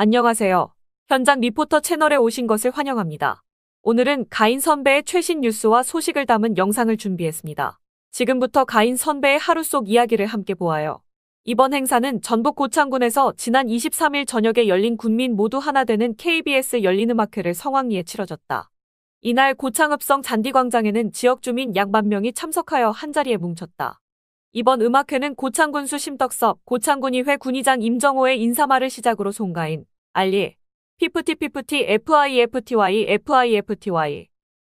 안녕하세요. 현장 리포터 채널에 오신 것을 환영합니다. 오늘은 가인 선배의 최신 뉴스와 소식을 담은 영상을 준비했습니다. 지금부터 가인 선배의 하루 속 이야기를 함께 보아요. 이번 행사는 전북 고창군에서 지난 23일 저녁에 열린 군민 모두 하나 되는 KBS 열린음악회를 성황리에 치러졌다. 이날 고창읍성 잔디광장에는 지역 주민 약만 명이 참석하여 한자리에 뭉쳤다. 이번 음악회는 고창군수 심덕섭, 고창군의회 군의장 임정호의 인사말을 시작으로 송가인, 알리, 피프티피프티 FIFTY FIFTY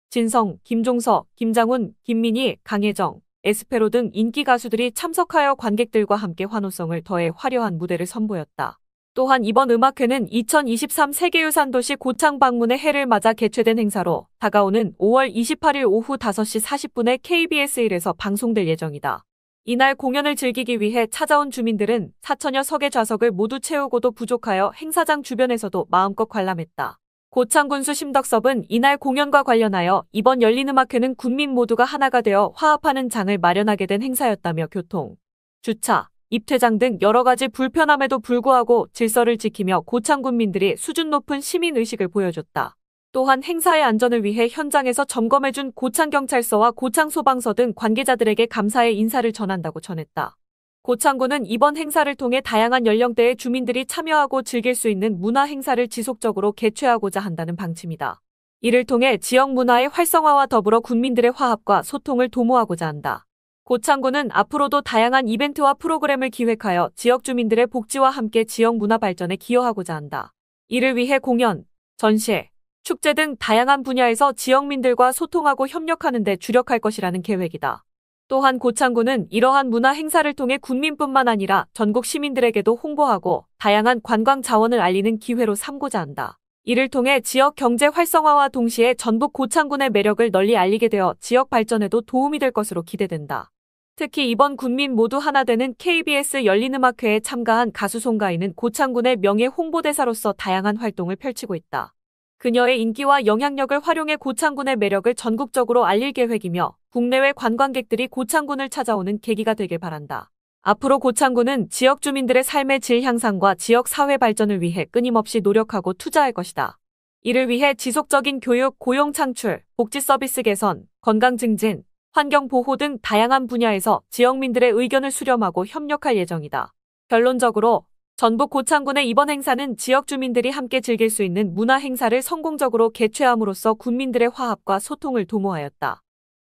진성, 김종서, 김장훈, 김민희, 강혜정, 에스페로 등 인기 가수들이 참석하여 관객들과 함께 환호성을 더해 화려한 무대를 선보였다. 또한 이번 음악회는 2023 세계유산도시 고창 방문의 해를 맞아 개최된 행사로 다가오는 5월 28일 오후 5시 40분에 KBS 1에서 방송될 예정이다. 이날 공연을 즐기기 위해 찾아온 주민들은 4천여 석의 좌석을 모두 채우고도 부족하여 행사장 주변에서도 마음껏 관람했다. 고창군수 심덕섭은 이날 공연과 관련하여 이번 열린음악회는 국민 모두가 하나가 되어 화합하는 장을 마련하게 된 행사였다며 교통, 주차, 입퇴장 등 여러 가지 불편함에도 불구하고 질서를 지키며 고창 군민들이 수준 높은 시민의식을 보여줬다. 또한 행사의 안전을 위해 현장에서 점검해준 고창경찰서와 고창소방서 등 관계자들에게 감사의 인사를 전한다고 전했다. 고창군은 이번 행사를 통해 다양한 연령대의 주민들이 참여하고 즐길 수 있는 문화 행사를 지속적으로 개최하고자 한다는 방침이다. 이를 통해 지역 문화의 활성화와 더불어 군민들의 화합과 소통을 도모하고자 한다. 고창군은 앞으로도 다양한 이벤트와 프로그램을 기획하여 지역 주민들의 복지와 함께 지역 문화 발전에 기여하고자 한다. 이를 위해 공연, 전시회, 축제 등 다양한 분야에서 지역민들과 소통하고 협력하는 데 주력할 것이라는 계획이다. 또한 고창군은 이러한 문화 행사를 통해 군민뿐만 아니라 전국 시민들에게도 홍보하고 다양한 관광 자원을 알리는 기회로 삼고자 한다. 이를 통해 지역 경제 활성화와 동시에 전북 고창군의 매력을 널리 알리게 되어 지역 발전에도 도움이 될 것으로 기대된다. 특히 이번 군민 모두 하나 되는 KBS 열린음악회에 참가한 가수 송가인은 고창군의 명예 홍보대사로서 다양한 활동을 펼치고 있다. 그녀의 인기와 영향력을 활용해 고창군의 매력을 전국적으로 알릴 계획이며 국내외 관광객들이 고창군을 찾아오는 계기가 되길 바란다. 앞으로 고창군은 지역 주민들의 삶의 질 향상과 지역 사회 발전을 위해 끊임없이 노력하고 투자할 것이다. 이를 위해 지속적인 교육, 고용 창출, 복지 서비스 개선, 건강 증진, 환경 보호 등 다양한 분야에서 지역민들의 의견을 수렴하고 협력할 예정이다. 결론적으로 전북 고창군의 이번 행사는 지역 주민들이 함께 즐길 수 있는 문화 행사를 성공적으로 개최함으로써 군민들의 화합과 소통을 도모하였다.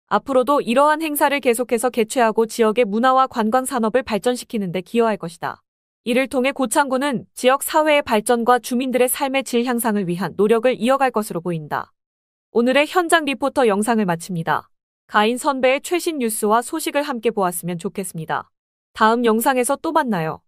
앞으로도 이러한 행사를 계속해서 개최하고 지역의 문화와 관광 산업을 발전시키는 데 기여할 것이다. 이를 통해 고창군은 지역 사회의 발전과 주민들의 삶의 질 향상을 위한 노력을 이어갈 것으로 보인다. 오늘의 현장 리포터 영상을 마칩니다. 가인 선배의 최신 뉴스와 소식을 함께 보았으면 좋겠습니다. 다음 영상에서 또 만나요.